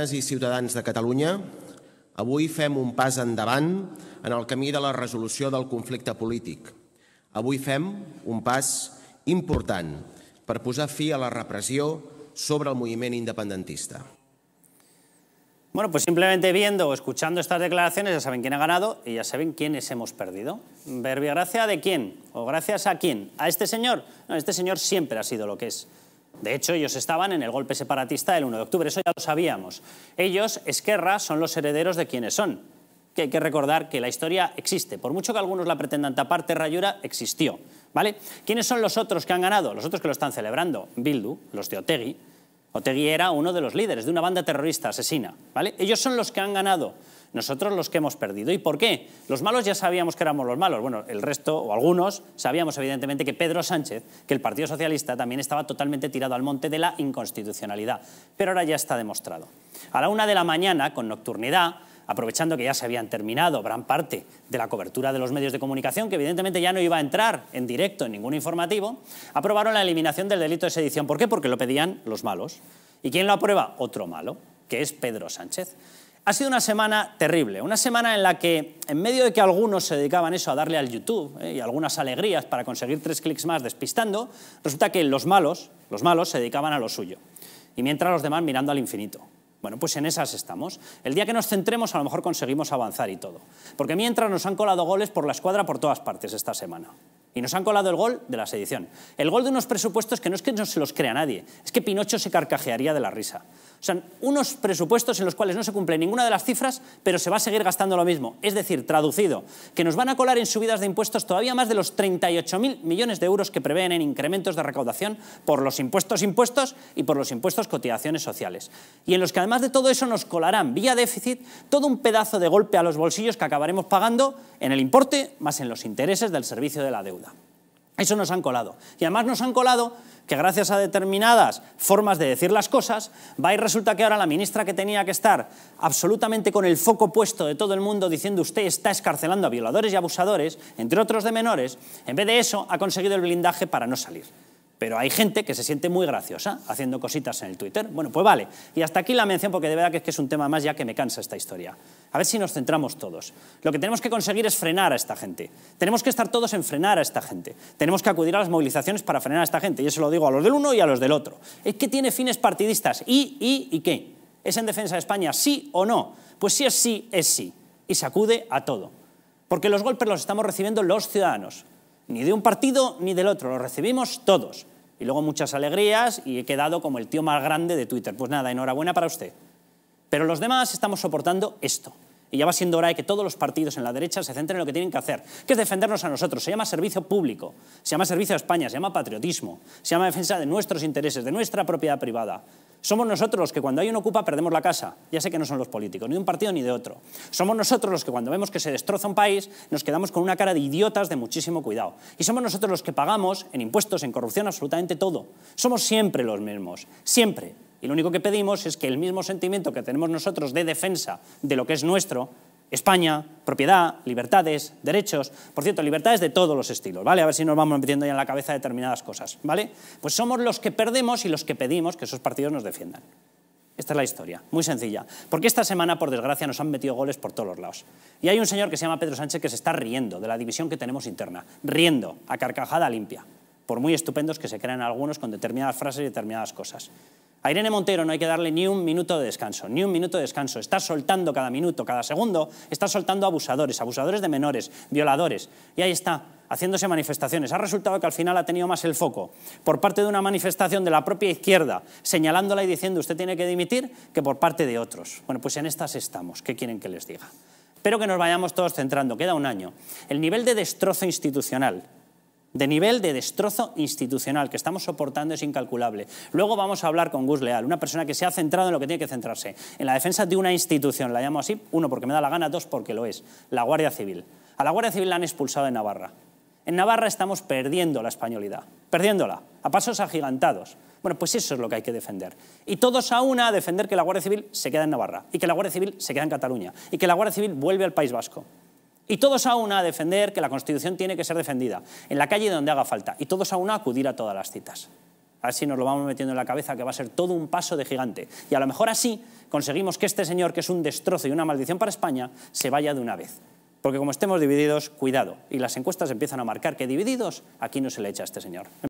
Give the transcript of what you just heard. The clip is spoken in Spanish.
i ciutadans de Catalunya, avui fem un pas endavant en el camí de la resolució del conflicte polític. Avui fem un pas important per posar fi a la repressió sobre el moviment independentista. Bueno, pues simplemente viendo o escuchando estas declaraciones ya saben quién ha ganado y ya saben quiénes hemos perdido. Verbi ¿Verbigracia de quién? ¿O gracias a quién? ¿A este señor? No, este señor siempre ha sido lo que es. De hecho, ellos estaban en el golpe separatista del 1 de octubre, eso ya lo sabíamos. Ellos, Esquerra, son los herederos de quienes son. Que hay que recordar que la historia existe. Por mucho que algunos la pretendan tapar, rayura existió. ¿vale? ¿Quiénes son los otros que han ganado? Los otros que lo están celebrando. Bildu, los de Otegi. Otegi era uno de los líderes de una banda terrorista asesina. ¿vale? Ellos son los que han ganado. Nosotros los que hemos perdido. ¿Y por qué? Los malos ya sabíamos que éramos los malos. Bueno, el resto, o algunos, sabíamos evidentemente que Pedro Sánchez, que el Partido Socialista, también estaba totalmente tirado al monte de la inconstitucionalidad. Pero ahora ya está demostrado. A la una de la mañana, con nocturnidad, aprovechando que ya se habían terminado gran parte de la cobertura de los medios de comunicación, que evidentemente ya no iba a entrar en directo en ningún informativo, aprobaron la eliminación del delito de sedición. ¿Por qué? Porque lo pedían los malos. ¿Y quién lo aprueba? Otro malo, que es Pedro Sánchez. Ha sido una semana terrible, una semana en la que, en medio de que algunos se dedicaban eso a darle al YouTube eh, y algunas alegrías para conseguir tres clics más despistando, resulta que los malos, los malos se dedicaban a lo suyo. Y mientras los demás mirando al infinito. Bueno, pues en esas estamos. El día que nos centremos a lo mejor conseguimos avanzar y todo. Porque mientras nos han colado goles por la escuadra por todas partes esta semana. Y nos han colado el gol de la sedición. El gol de unos presupuestos que no es que no se los crea nadie, es que Pinocho se carcajearía de la risa. O sea, unos presupuestos en los cuales no se cumple ninguna de las cifras, pero se va a seguir gastando lo mismo. Es decir, traducido, que nos van a colar en subidas de impuestos todavía más de los 38.000 millones de euros que prevén en incrementos de recaudación por los impuestos impuestos y por los impuestos cotizaciones sociales. Y en los que además de todo eso nos colarán vía déficit todo un pedazo de golpe a los bolsillos que acabaremos pagando en el importe más en los intereses del servicio de la deuda. Eso nos han colado. Y además nos han colado que gracias a determinadas formas de decir las cosas, va y resulta que ahora la ministra que tenía que estar absolutamente con el foco puesto de todo el mundo diciendo usted está escarcelando a violadores y abusadores, entre otros de menores, en vez de eso ha conseguido el blindaje para no salir. Pero hay gente que se siente muy graciosa haciendo cositas en el Twitter. Bueno, pues vale. Y hasta aquí la mención porque de verdad que es, que es un tema más ya que me cansa esta historia. A ver si nos centramos todos. Lo que tenemos que conseguir es frenar a esta gente. Tenemos que estar todos en frenar a esta gente. Tenemos que acudir a las movilizaciones para frenar a esta gente. Y eso lo digo a los del uno y a los del otro. Es que tiene fines partidistas. ¿Y, y, y qué? ¿Es en defensa de España sí o no? Pues si es sí, es sí. Y se acude a todo. Porque los golpes los estamos recibiendo los ciudadanos. Ni de un partido ni del otro. Los recibimos todos. Y luego muchas alegrías y he quedado como el tío más grande de Twitter. Pues nada, enhorabuena para usted. Pero los demás estamos soportando esto y ya va siendo hora de que todos los partidos en la derecha se centren en lo que tienen que hacer, que es defendernos a nosotros. Se llama servicio público, se llama servicio a España, se llama patriotismo, se llama defensa de nuestros intereses, de nuestra propiedad privada. Somos nosotros los que cuando hay un ocupa perdemos la casa. Ya sé que no son los políticos, ni de un partido ni de otro. Somos nosotros los que cuando vemos que se destroza un país nos quedamos con una cara de idiotas de muchísimo cuidado. Y somos nosotros los que pagamos en impuestos, en corrupción, absolutamente todo. Somos siempre los mismos, siempre. Y lo único que pedimos es que el mismo sentimiento que tenemos nosotros de defensa de lo que es nuestro, España, propiedad, libertades, derechos, por cierto, libertades de todos los estilos, ¿vale? A ver si nos vamos metiendo ya en la cabeza determinadas cosas, ¿vale? Pues somos los que perdemos y los que pedimos que esos partidos nos defiendan. Esta es la historia, muy sencilla. Porque esta semana, por desgracia, nos han metido goles por todos los lados. Y hay un señor que se llama Pedro Sánchez que se está riendo de la división que tenemos interna, riendo, a carcajada limpia, por muy estupendos que se crean algunos con determinadas frases y determinadas cosas. A Irene Montero no hay que darle ni un minuto de descanso, ni un minuto de descanso. Está soltando cada minuto, cada segundo, está soltando abusadores, abusadores de menores, violadores. Y ahí está, haciéndose manifestaciones. Ha resultado que al final ha tenido más el foco por parte de una manifestación de la propia izquierda, señalándola y diciendo usted tiene que dimitir, que por parte de otros. Bueno, pues en estas estamos. ¿Qué quieren que les diga? Pero que nos vayamos todos centrando. Queda un año. El nivel de destrozo institucional de nivel de destrozo institucional que estamos soportando es incalculable. Luego vamos a hablar con Gus Leal, una persona que se ha centrado en lo que tiene que centrarse, en la defensa de una institución, la llamo así, uno porque me da la gana, dos porque lo es, la Guardia Civil. A la Guardia Civil la han expulsado de Navarra. En Navarra estamos perdiendo la españolidad, perdiéndola, a pasos agigantados. Bueno, pues eso es lo que hay que defender. Y todos a una a defender que la Guardia Civil se queda en Navarra, y que la Guardia Civil se queda en Cataluña, y que la Guardia Civil vuelve al País Vasco. Y todos a una a defender que la Constitución tiene que ser defendida, en la calle donde haga falta. Y todos a una a acudir a todas las citas. A ver si nos lo vamos metiendo en la cabeza, que va a ser todo un paso de gigante. Y a lo mejor así conseguimos que este señor, que es un destrozo y una maldición para España, se vaya de una vez. Porque como estemos divididos, cuidado. Y las encuestas empiezan a marcar que divididos, aquí no se le echa a este señor.